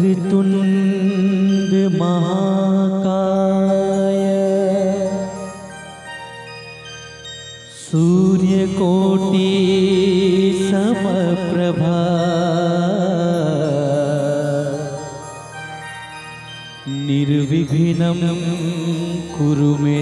ऋतुनन्द महाकाय सूर्यकोटि समप्रभा कुरु मे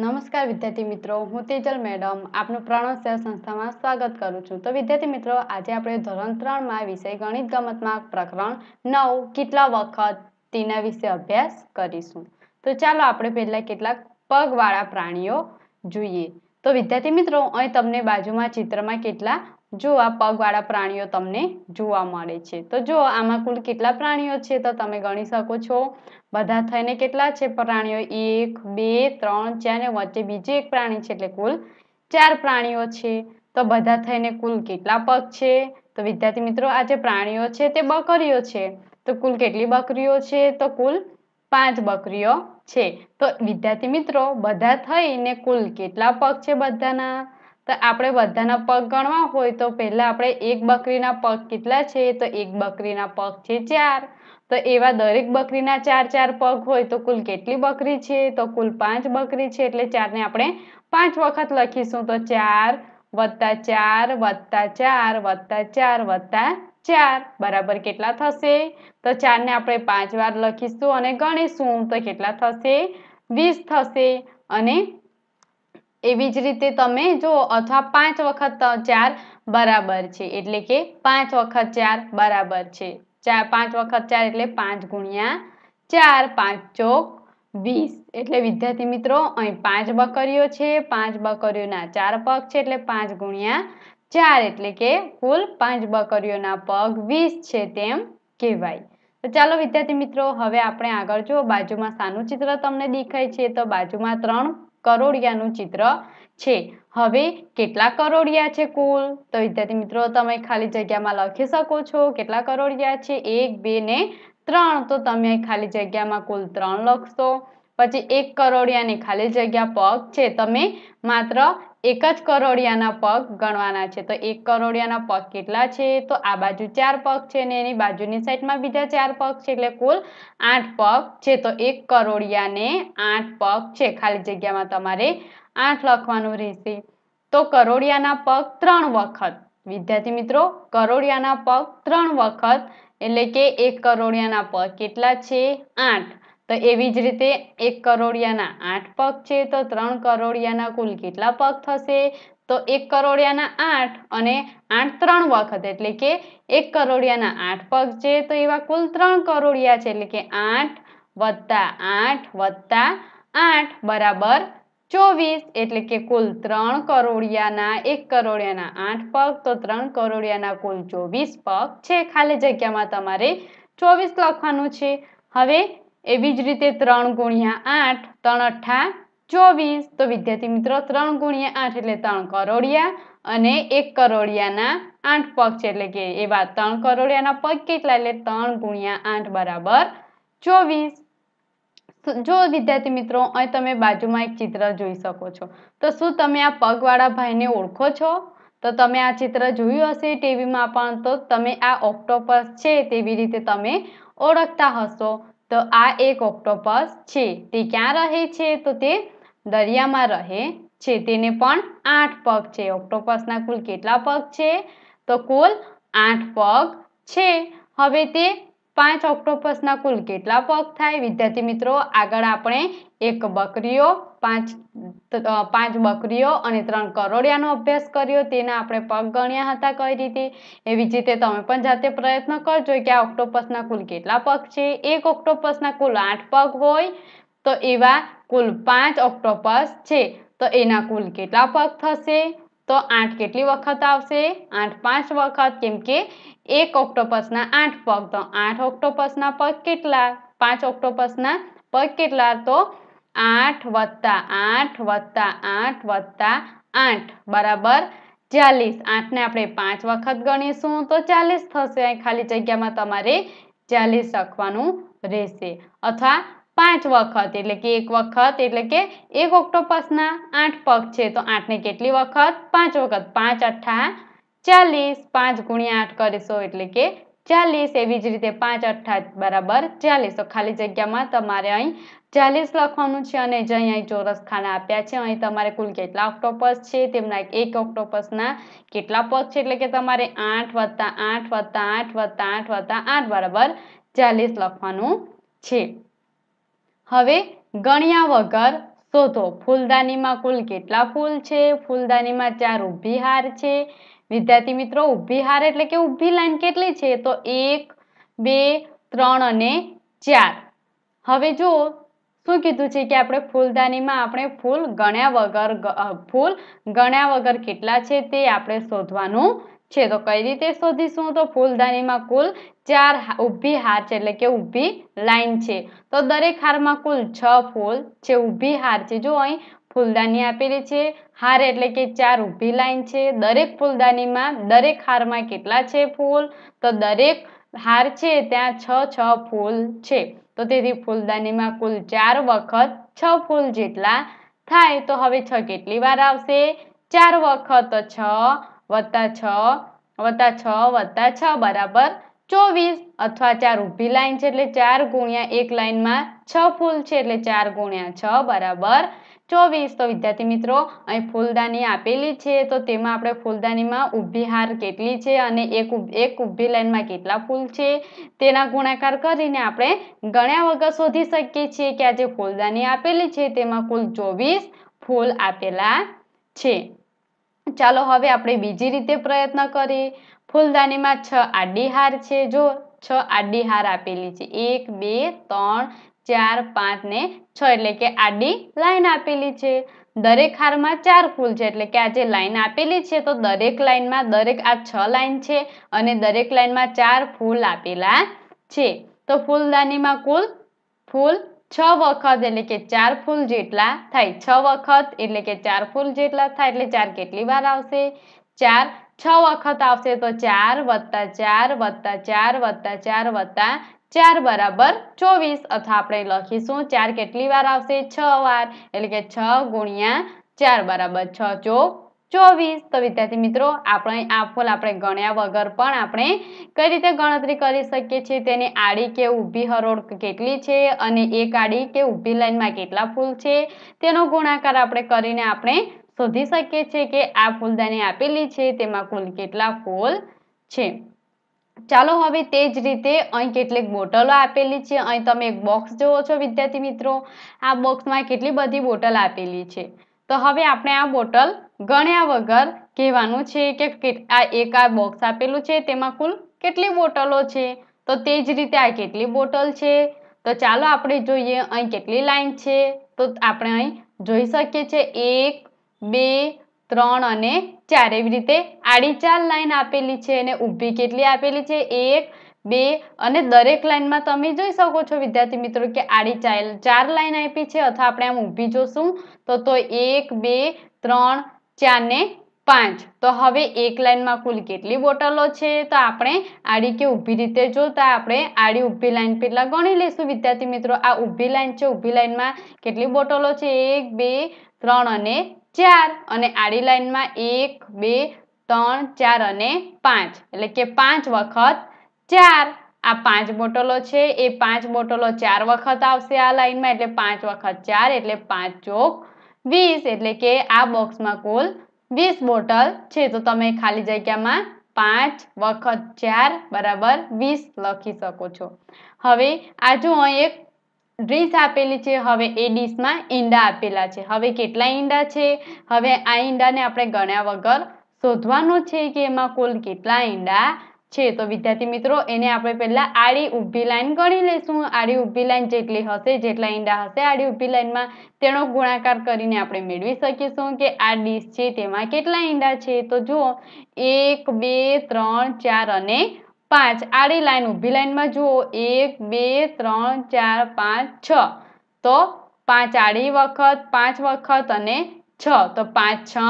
નમસ્કાર વિદ્યાર્થી મિત્રો હું તેજલ મેડમ આપનું પ્રણોત્સવ સંસ્થામાં સ્વાગત કરું છું તો વિદ્યાર્થી મિત્રો આજે આપણે ધોરણ માં વિષય ગણિત ગમતમાં પ્રકરણ નવ કેટલા વખત તેના વિશે અભ્યાસ કરીશું તો ચાલો આપણે પહેલા કેટલાક પગવાળા પ્રાણીઓ જોઈએ તો વિદ્યાર્થી મિત્રો અહીં તમને બાજુમાં ચિત્રમાં કેટલા જો આ પગવાળા પ્રાણીઓ તમને જોવા મળે છે તો જો આમાં કુલ કેટલા પ્રાણીઓ છે તો તમે ગણી શકો છો બધા થઈને કેટલા છે પ્રાણીઓ એક બે ત્રણ ચાર ને વચ્ચે બીજું એક પ્રાણી છે એટલે કુલ ચાર પ્રાણીઓ છે તો બધા થઈને કુલ કેટલા પગ છે તો વિદ્યાર્થી મિત્રો આ જે પ્રાણીઓ છે તે બકરીઓ છે તો કુલ કેટલી બકરીઓ છે તો કુલ પાંચ બકરીઓ છે તો વિદ્યાર્થી મિત્રો બધા થઈને કુલ કેટલા પગ છે બધાના તો આપણે બધાના પગ ગણવા હોય તો પહેલાં આપણે એક બકરીના પગ કેટલા છે તો એક બકરીના પગ છે ચાર તો એવા દરેક બકરીના ચાર ચાર પગ હોય તો કુલ કેટલી બકરી છે તો કુલ પાંચ બકરી છે એટલે ચારને આપણે પાંચ વખત લખીશું તો ચાર વત્તા ચાર વત્તા ચાર વત્તા ચાર વત્તા ચાર બરાબર કેટલા થશે તો ચારને આપણે પાંચ વાર લખીશું અને ગણીશું તો કેટલા થશે વીસ થશે અને એવી જ રીતે તમે જો અથવા પાંચ વખત ચાર બરાબર છે એટલે કે પાંચ વખત ચાર બરાબર છે ચાર પાંચ વખત ચાર એટલે પાંચ ગુણ્યા ચાર પાંચ ચોક વીસ એટલે વિદ્યાર્થી મિત્રો અહીં પાંચ બકરીઓ છે પાંચ બકરીઓના ચાર પગ છે એટલે પાંચ ગુણ્યા ચાર એટલે કે કુલ પાંચ બકરીઓના પગ વીસ છે તેમ કહેવાય તો ચાલો વિદ્યાર્થી મિત્રો હવે આપણે આગળ જો બાજુમાં સાનું ચિત્ર તમને દેખાય છે તો બાજુમાં ત્રણ કરોડિયાનું ચિત્ર છે હવે કેટલા કરોડિયા છે કુલ તો વિદ્યાર્થી મિત્રો તમે ખાલી જગ્યામાં લખી શકો છો કેટલા કરોડિયા છે એક બે ને ત્રણ તો તમે ખાલી જગ્યામાં કુલ ત્રણ લખશો પછી એક કરોડિયાની ખાલી જગ્યા પગ છે તમે માત્ર એક જ કરોડિયાના પગ ગણવાના છે તો એક કરોડિયાના પગ કેટલા છે તો આ બાજુ ચાર પગ છે ને એની બાજુની સાઈડમાં બીજા ચાર પગ છે એટલે કુલ આઠ પગ છે તો એક કરોડિયાને આઠ પગ છે ખાલી જગ્યામાં તમારે આઠ લખવાનું રહેશે તો કરોડિયાના પગ ત્રણ વખત વિદ્યાર્થી મિત્રો કરોડિયાના પગ ત્રણ વખત એટલે કે એક કરોડિયાના પગ કેટલા છે આઠ તો એવી જ રીતે એક કરોડિયાના આઠ પગ છે તો ત્રણ કરોડિયાના કુલ કેટલા પગ થશે તો એક કરોડિયાના આઠ અને આઠ ત્રણ વખત એટલે કે એક કરોડિયાના આઠ પગ છે તો એવા કુલ ત્રણ કરોડિયા છે એટલે કે આઠ વત્તા આઠ વત્તા આઠ બરાબર ચોવીસ એટલે કે કુલ ત્રણ કરોડિયાના એક કરોડિયાના આઠ પગ તો ત્રણ કરોડિયાના કુલ ચોવીસ પગ છે ખાલી જગ્યામાં તમારે ચોવીસ લખવાનું છે હવે એવી જ રીતે ત્રણ ગુણ્યા આઠ ત્રણ અઠા ચોવીસ તો વિદ્યાર્થી મિત્રો ત્રણ ગુણ્યા આઠ એટલે ત્રણ કરોડિયા અને એક કરોડિયાના આઠ પગ છે એટલે કે એવા ત્રણ કરોડિયાના પગ કેટલા એટલે ત્રણ ગુણ્યા આઠ બરાબર ચોવીસ જો વિદ્યાર્થી મિત્રો અહીં તમે બાજુમાં એક ચિત્ર જોઈ શકો છો તો શું તમે આ પગવાળા ભાઈને ઓળખો છો તો તમે આ ચિત્ર જોયું હશે ટીવીમાં પણ તો તમે આ ઓક્ટોપસ છે તેવી રીતે તમે ઓળખતા હશો તો આ એક ઓક્ટોપસ છે તે ક્યાં રહે છે તો તે દરિયામાં રહે છે તેને પણ આઠ પગ છે ઓક્ટોપસના કુલ કેટલા પગ છે તો કુલ આઠ પગ છે હવે તે પાંચ ઓક્ટોપસના કુલ કેટલા પગ થાય વિદ્યાર્થી મિત્રો આગળ આપણે એક બકરીઓ પાંચ પાંચ બકરીઓ અને ત્રણ કરોડિયાનો અભ્યાસ કર્યો તેના આપણે પગ ગણ્યા હતા કઈ રીતે એવી જ રીતે તમે પણ જાતે પ્રયત્ન કરજો કે આ ઓક્ટોપસના કુલ કેટલા પગ છે એક ઓક્ટોપસના કુલ આઠ પગ હોય તો એવા કુલ પાંચ ઓક્ટોપસ છે તો એના કુલ કેટલા પગ થશે તો આઠ કેટલી વખત આવશે આઠ પાંચ વખત કેમ કે એક ઓક્ટોપસના આઠ પગ તો આઠ ઓક્ટોપસના પગ કેટલા પાંચ ઓક્ટોપસના પગ કેટલા તો આઠ વત્તા આઠ વત્તા આઠ વત્તા આઠ બરાબર ચાલીસ આઠને આપણે પાંચ વખત ગણીશું તો ચાલીસ થશે ખાલી જગ્યામાં તમારે ચાલીસ લખવાનું રહેશે અથવા પાંચ વખત એટલે કે એક વખત એટલે કે એક ઓક્ટોપસના આઠ પગ છે તો આઠને કેટલી વખત પાંચ વખત પાંચ અઠ્ઠા ચાલીસ પાંચ ગુણ્યા આઠ કરીશો એટલે કે ચાલીસ એવી જ રીતે પાંચ અઠ્ઠા બરાબર ચાલીસ તો ખાલી જગ્યામાં તમારે અહીં ચાલીસ લખવાનું છે અને જે અહીં ચોરસ ખાના આપ્યા છે અહીં તમારે કુલ કેટલા ઓક્ટોપસ છે તેમના એક ઓક્ટોપસના કેટલા પગ છે એટલે કે તમારે આઠ વત્તા આઠ વત્તા આઠ વત્તા આઠ વત્તા આઠ બરાબર ચાલીસ લખવાનું છે હવે ગણ્યા વગર શોધો ફૂલદાનીમાં કુલ કેટલા ફૂલ છે ફૂલદાનીમાં ચાર ઊભી હાર છે વિદ્યાર્થી મિત્રો ઊભી હાર એટલે કે ઊભી લાઈન કેટલી છે તો એક બે ત્રણ અને ચાર હવે જો શું કીધું છે કે આપણે ફૂલદાનીમાં આપણે ફૂલ ગણ્યા વગર ફૂલ ગણ્યા વગર કેટલા છે તે આપણે શોધવાનું છે તો કઈ રીતે શોધીશું તો ફૂલદાનીમાં કુલ ચાર ઊભી હાર છે એટલે કે ઊભી લાઈન છે તો દરેક હારમાં કુલ છ ફૂલ છે ઊભી હાર છે જો અહીં ફૂલદાની આપેલી છે હાર એટલે કે ચાર ઊભી લાઈન છે દરેક ફૂલદાનીમાં દરેક હારમાં કેટલા છે ફૂલ તો દરેક હાર છે ત્યાં છ છ ફૂલ છે તો તેથી ફૂલદાનીમાં કુલ ચાર વખત છ ફૂલ જેટલા થાય તો હવે છ કેટલી વાર આવશે ચાર વખત છ વત્તા છ વત્તા છ વત્તા છ બરાબર ચોવીસ અથવા ચાર ઊભી લાઈન છે એટલે ચાર ગુણ્યા એક લાઈનમાં છ ફૂલ છે એટલે ચાર ગુણ્યા છ બરાબર ચોવીસ તો વિદ્યાર્થી મિત્રો અહીં ફૂલદાની આપેલી છે તો તેમાં આપણે ફૂલદાનીમાં ઊભી હાર કેટલી છે અને એક એક ઊભી લાઈનમાં કેટલા ફૂલ છે તેના ગુણાકાર કરીને આપણે ગણ્યા વગર શોધી શકીએ છીએ કે આજે ફૂલદાની આપેલી છે તેમાં કુલ ચોવીસ ફૂલ આપેલા છે ચાલો હવે આપણે બીજી રીતે પ્રયત્ન કરીએ ફૂલદાનીમાં છ આડી હાર છે જો છ આડી હાર આપેલી છે એક બે ત્રણ ચાર પાંચ ને છ એટલે કે આડી લાઈન આપેલી છે દરેક હારમાં ચાર ફૂલ છે એટલે કે આ જે લાઈન આપેલી છે તો દરેક લાઈનમાં દરેક આ છ લાઈન છે અને દરેક લાઈનમાં ચાર ફૂલ આપેલા છે તો ફૂલદાનીમાં કુલ ફૂલ છ વખત એટલે કે ચાર ફૂલ જેટલા થાય છ વખત એટલે કે ચાર ફૂલ જેટલા થાય એટલે ચાર કેટલી વાર આવશે ચાર છ વખત આવશે તો ચાર વત્તા ચાર વત્તા ચાર વત્તા ચાર વત્તા ચાર બરાબર ચોવીસ અથવા આપણે લખીશું ચાર કેટલી વાર આવશે છ વાર એટલે કે છ ગુણ્યા ચાર બરાબર છ ચોક ચોવીસ તો વિદ્યાર્થી મિત્રો આપણે આ ફૂલ આપણે ગણ્યા વગર પણ આપણે કઈ રીતે ગણતરી કરી શકીએ છીએ તેની આડી કે ઊભી હરોળ કેટલી છે અને એક આડી કે ઊભી લાઈનમાં કેટલા ફૂલ છે તેનો ગુણાકાર આપણે કરીને આપણે શોધી શકીએ છીએ કે આ ફૂલદાની આપેલી છે તેમાં કુલ કેટલા ફૂલ છે ચાલો હવે તે જ રીતે અહીં કેટલીક બોટલો આપેલી છે અહીં તમે એક બોક્સ જોવો છો વિદ્યાર્થી મિત્રો આ બોક્સમાં કેટલી બધી બોટલ આપેલી છે તો હવે આપણે આ બોટલ ગણ્યા વગર કહેવાનું છે કે આ એક આ બોક્સ આપેલું છે તેમાં કુલ કેટલી બોટલો છે તો તે જ રીતે આ કેટલી બોટલ છે તો ચાલો આપણે જોઈએ અહીં કેટલી લાઈન છે તો આપણે અહીં જોઈ શકીએ છીએ એક બે ત્રણ અને ચાર એવી રીતે આડી ચાર લાઈન આપેલી છે અને ઊભી કેટલી આપેલી છે એક બે અને દરેક લાઈનમાં તમે જોઈ શકો છો વિદ્યાર્થી મિત્રો કે આડી ચાર ચાર લાઈન આપી છે અથવા આપણે આમ ઊભી જોશું તો તો એક બે ત્રણ ચાર ને પાંચ તો હવે એક લાઇનમાં કુલ કેટલી બોટલો છે તો આપણે આડી કે ઊભી રીતે જોતા આપણે આડી ઊભી લાઇન પહેલાં ગણી લઈશું વિદ્યાર્થી મિત્રો આ ઊભી લાઇન છે ઊભી લાઇનમાં કેટલી બોટલો છે એક બે ત્રણ અને ચાર અને આડી લાઇનમાં એક બે ત્રણ ચાર અને પાંચ એટલે કે પાંચ વખત ચાર આ પાંચ બોટલો છે એ પાંચ બોટલો ચાર વખત આવશે આ લાઈનમાં એટલે પાંચ વખત ચાર એટલે પાંચ ચોક વીસ એટલે કે આ બોક્સમાં કુલ વીસ બોટલ છે તો તમે ખાલી જગ્યામાં પાંચ વખત ચાર બરાબર વીસ લખી શકો છો હવે આ જો અહીં એક ડીશ આપેલી છે હવે એ ડીશમાં ઈંડા આપેલા છે હવે કેટલા ઈંડા છે હવે આ ઈંડાને આપણે ગણ્યા વગર શોધવાનું છે કે એમાં કુલ કેટલા ઈંડા છે તો વિદ્યાર્થી મિત્રો એને આપણે પહેલાં આડી ઊભી લાઈન ગણી લઈશું આડી ઊભી લાઈન જેટલી હશે જેટલા ઈંડા હશે આડી ઊભી લાઈનમાં તેનો ગુણાકાર કરીને આપણે મેળવી શકીશું કે આ ડીશ છે તેમાં કેટલા ઈંડા છે તો જુઓ એક બે ત્રણ ચાર અને પાંચ આડી લાઈન ઊભી લાઈનમાં જુઓ એક બે ત્રણ ચાર પાંચ છ તો પાંચ આડી વખત પાંચ વખત અને છ તો પાંચ છ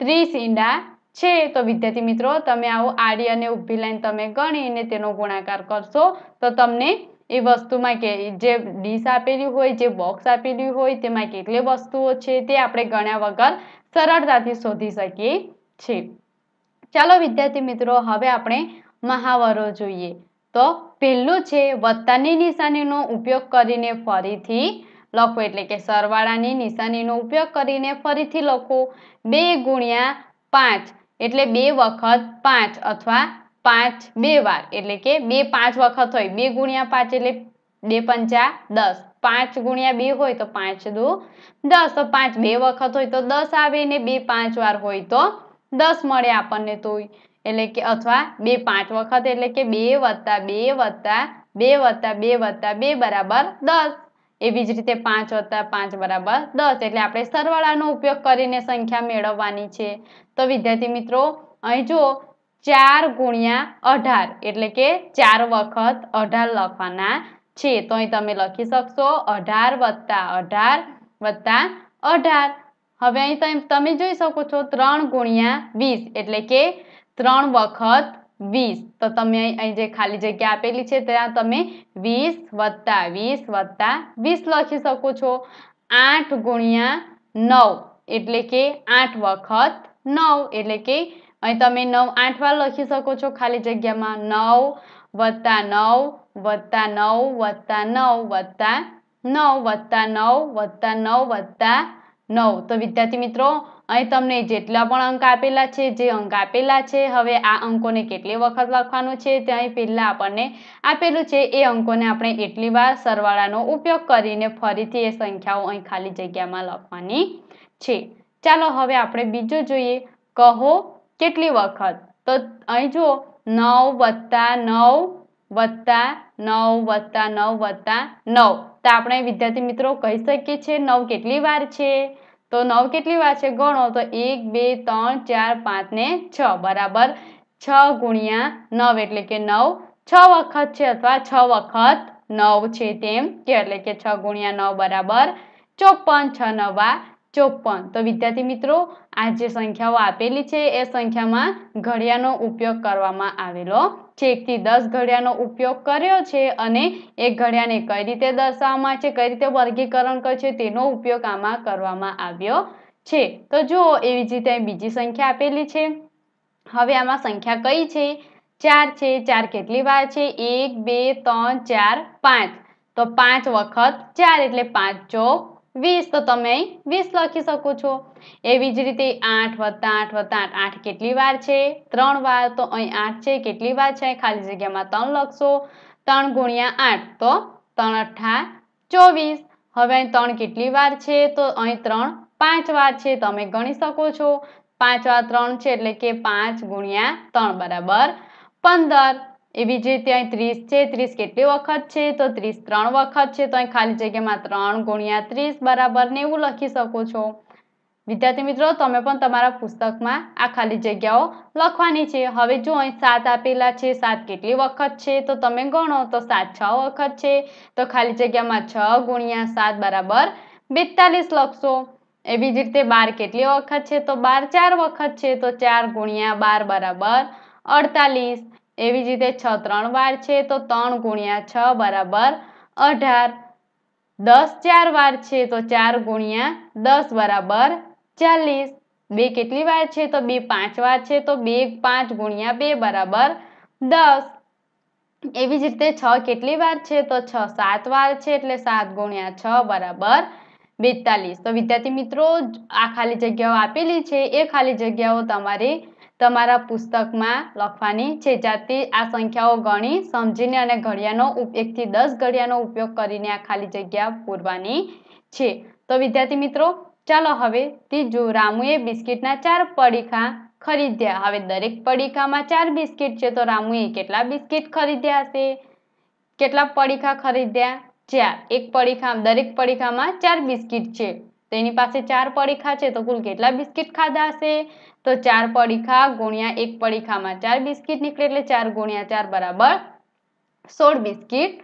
ત્રીસ ઈંડા છે તો વિદ્યાર્થી મિત્રો તમે આવો આડી અને ઊભી લાઈન તમે ગણીને તેનો ગુણાકાર કરશો તો તમને એ વસ્તુમાં કે જે ડીશ આપેલી હોય જે બોક્સ આપેલી હોય તેમાં કેટલી વસ્તુઓ છે તે આપણે ગણ્યા વગર સરળતાથી શોધી શકીએ છીએ ચાલો વિદ્યાર્થી મિત્રો હવે આપણે મહાવરો જોઈએ તો પહેલું છે વત્તાની નિશાનીનો ઉપયોગ કરીને ફરીથી લખો એટલે કે સરવાળાની નિશાનીનો ઉપયોગ કરીને ફરીથી લખો બે ગુણ્યા પાંચ એટલે બે વખત પાંચ અથવા પાંચ બે વાર એટલે કે બે પાંચ વખત હોય બે ગુણ્યા પાંચ એટલે બે પંચા દસ પાંચ ગુણ્યા બે હોય તો પાંચ દુ દસ તો પાંચ બે વખત હોય તો દસ આવે ને બે પાંચ વાર હોય તો દસ મળે આપણને તો એટલે કે અથવા બે પાંચ વખત એટલે કે બે વત્તા બે વત્તા બે વત્તા બે વત્તા બે બરાબર દસ એવી જ રીતે પાંચ વત્તા પાંચ બરાબર દસ એટલે આપણે સરવાળાનો ઉપયોગ કરીને સંખ્યા મેળવવાની છે તો વિદ્યાર્થી મિત્રો અહીં જો ચાર ગુણ્યા અઢાર એટલે કે ચાર વખત અઢાર લખવાના છે તો અહીં તમે લખી શકશો અઢાર વત્તા અઢાર વત્તા અઢાર હવે અહીં તમે જોઈ શકો છો ત્રણ ગુણ્યા વીસ એટલે કે ત્રણ વખત વીસ તો તમે અહીં જે ખાલી જગ્યા આપેલી છે ત્યાં તમે વીસ વત્તા વીસ વત્તા વીસ લખી શકો છો આઠ ગુણ્યા નવ એટલે કે આઠ વખત નવ એટલે કે અહીં તમે નવ આઠ વાર લખી શકો છો ખાલી જગ્યામાં નવ વત્તા નવ વત્તા નવ વત્તા નવ વત્તા નવ વત્તા નવ વત્તા નવ વત્તા નવ તો વિદ્યાર્થી મિત્રો અહીં તમને જેટલા પણ અંક આપેલા છે જે અંક આપેલા છે હવે આ અંકોને કેટલી વખત લખવાનું છે તે અહીં પહેલાં આપણને આપેલું છે એ અંકોને આપણે એટલી વાર સરવાળાનો ઉપયોગ કરીને ફરીથી એ સંખ્યાઓ અહીં ખાલી જગ્યામાં લખવાની છે ચાલો હવે આપણે બીજું જોઈએ કહો કેટલી વખત તો અહીં જુઓ નવ વત્તા નવ વત્તા નવ વત્તા નવ વત્તા નવ તો આપણે વિદ્યાર્થી મિત્રો કહી શકીએ છીએ નવ કેટલી વાર છે તો નવ કેટલી વાર છે ગણો તો એક બે ત્રણ ચાર પાંચ ને છ બરાબર છ ગુણ્યા નવ એટલે કે નવ છ વખત છે અથવા છ વખત નવ છે તેમ કે એટલે કે છ ગુણ્યા નવ બરાબર ચોપન છ નવા ચોપન તો વિદ્યાર્થી મિત્રો આ જે સંખ્યાઓ આપેલી છે એ સંખ્યામાં ઘડિયાનો ઉપયોગ કરવામાં આવેલો છે એકથી દસ ઘડિયાળનો ઉપયોગ કર્યો છે અને એક ઘડિયાળને કઈ રીતે દર્શાવવામાં છે કઈ રીતે વર્ગીકરણ કર્યું છે તેનો ઉપયોગ આમાં કરવામાં આવ્યો છે તો જુઓ એવી જ રીતે બીજી સંખ્યા આપેલી છે હવે આમાં સંખ્યા કઈ છે ચાર છે ચાર કેટલી વાર છે એક બે ત્રણ ચાર પાંચ તો પાંચ વખત ચાર એટલે પાંચ ચોક વીસ તો તમે વીસ લખી શકો છો એવી જ રીતે આઠ વત્તા આઠ વત્તા આઠ આઠ કેટલી વાર છે ત્રણ વાર તો અહીં આઠ છે કેટલી વાર છે ખાલી જગ્યામાં ત્રણ લખશો ત્રણ ગુણ્યા આઠ તો ત્રણ અઠ્ઠા ચોવીસ હવે અહીં ત્રણ કેટલી વાર છે તો અહીં ત્રણ પાંચ વાર છે તમે ગણી શકો છો પાંચ વાર ત્રણ છે એટલે કે પાંચ ગુણ્યા ત્રણ બરાબર પંદર એવી જ રીતે અહીં ત્રીસ છે ત્રીસ કેટલી વખત છે તો ત્રીસ ત્રણ વખત છે તો અહીં ખાલી જગ્યામાં ત્રણ ગુણ્યા ત્રીસ બરાબર ને એવું લખી શકો છો વિદ્યાર્થી મિત્રો તમે પણ તમારા પુસ્તકમાં આ ખાલી જગ્યાઓ લખવાની છે હવે જો અહીં સાત આપેલા છે સાત કેટલી વખત છે તો તમે ગણો તો સાત છ વખત છે તો ખાલી જગ્યામાં છ ગુણ્યા સાત બરાબર બેતાલીસ લખશો એવી જ રીતે બાર કેટલી વખત છે તો બાર ચાર વખત છે તો ચાર ગુણ્યા બાર બરાબર અડતાલીસ એવી જ રીતે છ ત્રણ વાર છે તો ત્રણ ગુણ્યા છ બરાબર અઢાર દસ ચાર વાર છે તો ચાર ગુણ્યા દસ બરાબર ચાલીસ બે કેટલી વાર છે તો બે પાંચ વાર છે તો બે પાંચ ગુણ્યા બે બરાબર દસ એવી જ રીતે છ કેટલી વાર છે તો છ સાત વાર છે એટલે સાત ગુણ્યા છ બરાબર બેતાલીસ તો વિદ્યાર્થી મિત્રો આ ખાલી જગ્યાઓ આપેલી છે એ ખાલી જગ્યાઓ તમારે તમારા પુસ્તકમાં લખવાની છે જ્યાંથી આ સંખ્યાઓ ગણી સમજીને અને ઘડિયાનો એકથી દસ ઘડિયાનો ઉપયોગ કરીને આ ખાલી જગ્યા પૂરવાની છે તો વિદ્યાર્થી મિત્રો ચાલો હવે ત્રીજું રામુએ બિસ્કિટના ચાર પડીકા ખરીદ્યા હવે દરેક પડીખામાં ચાર બિસ્કિટ છે તો રામુએ કેટલા બિસ્કિટ ખરીદ્યા હશે કેટલા પડીખા ખરીદ્યા ચાર એક પડીખા દરેક પડીખામાં ચાર બિસ્કિટ છે તેની પાસે ચાર પડીખા છે તો કુલ કેટલા બિસ્કિટ ખાધા હશે તો ચાર પડીખા ગુણ્યા એક પડીખામાં ચાર બિસ્કીટ નીકળે એટલે ચાર ગુણ્યા ચાર બરાબર સોળ બિસ્કિટ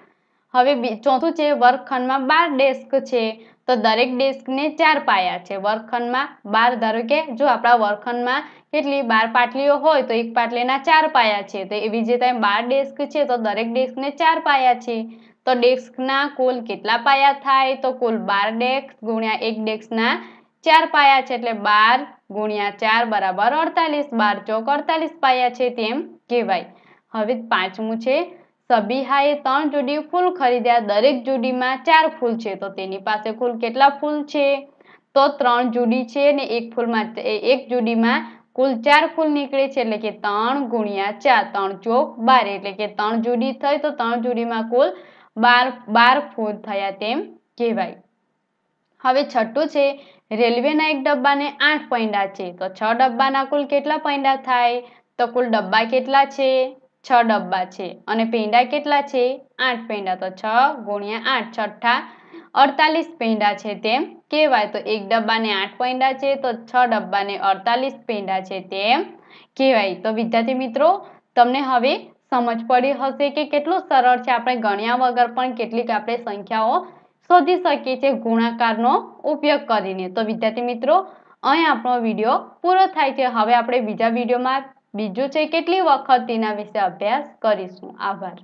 હવે ચોથું છે વર્ગખંડમાં બાર ડેસ્ક છે તો દરેક ડેસ્કને ચાર પાયા છે વર્ગખંડમાં બાર ધારો કે જો આપણા વર્ગખંડમાં કેટલી બાર પાટલીઓ હોય તો એક પાટલીના ચાર પાયા છે તો એવી જે ત્યાં બાર ડેસ્ક છે તો દરેક ડેસ્કને ચાર પાયા છે તો ડેસ્કના કુલ કેટલા પાયા થાય તો કુલ બાર ડેસ્ક ગુણ્યા એક ડેસ્કના ચાર પાયા છે એટલે બાર ગુણ્યા ચાર બરાબર અડતાલીસ બાર ચોક અડતાલીસ પાયા છે તેમ કહેવાય હવે પાંચમું છે સબીહાએ ત્રણ જોડી ફૂલ ખરીદ્યા દરેક જોડીમાં ચાર ફૂલ છે તો તેની પાસે કુલ કેટલા ફૂલ છે તો ત્રણ જોડી છે અને એક ફૂલમાં એક જોડીમાં કુલ ચાર ફૂલ નીકળે છે એટલે કે ત્રણ ગુણ્યા ચાર ત્રણ ચોક બાર એટલે કે ત્રણ જોડી થઈ તો ત્રણ જોડીમાં કુલ બાર બાર ફૂલ થયા તેમ કહેવાય હવે છઠ્ઠું છે રેલવેના એક ડબ્બાને આઠ પૈંડા છે તો છ ડબ્બાના કુલ કેટલા પૈંડા થાય તો કુલ ડબ્બા કેટલા છે છ ડબ્બા છે અને પેંડા કેટલા છે આઠ પૈંડા તો છ ગુણ્યા આઠ છઠ્ઠા અડતાલીસ પેંડા છે તેમ કહેવાય તો એક ડબ્બાને આઠ પેંડા છે તો છ ડબ્બાને અડતાલીસ પેંડા છે તેમ કહેવાય તો વિદ્યાર્થી મિત્રો તમને હવે સમજ પડી હશે કે કેટલું સરળ છે આપણે ગણ્યા વગર પણ કેટલીક આપણે સંખ્યાઓ શોધી શકીએ છીએ ગુણાકારનો ઉપયોગ કરીને તો વિદ્યાર્થી મિત્રો અહીં આપણો વિડીયો પૂરો થાય છે હવે આપણે બીજા વિડીયોમાં બીજું છે કેટલી વખત તેના વિશે અભ્યાસ કરીશું આભાર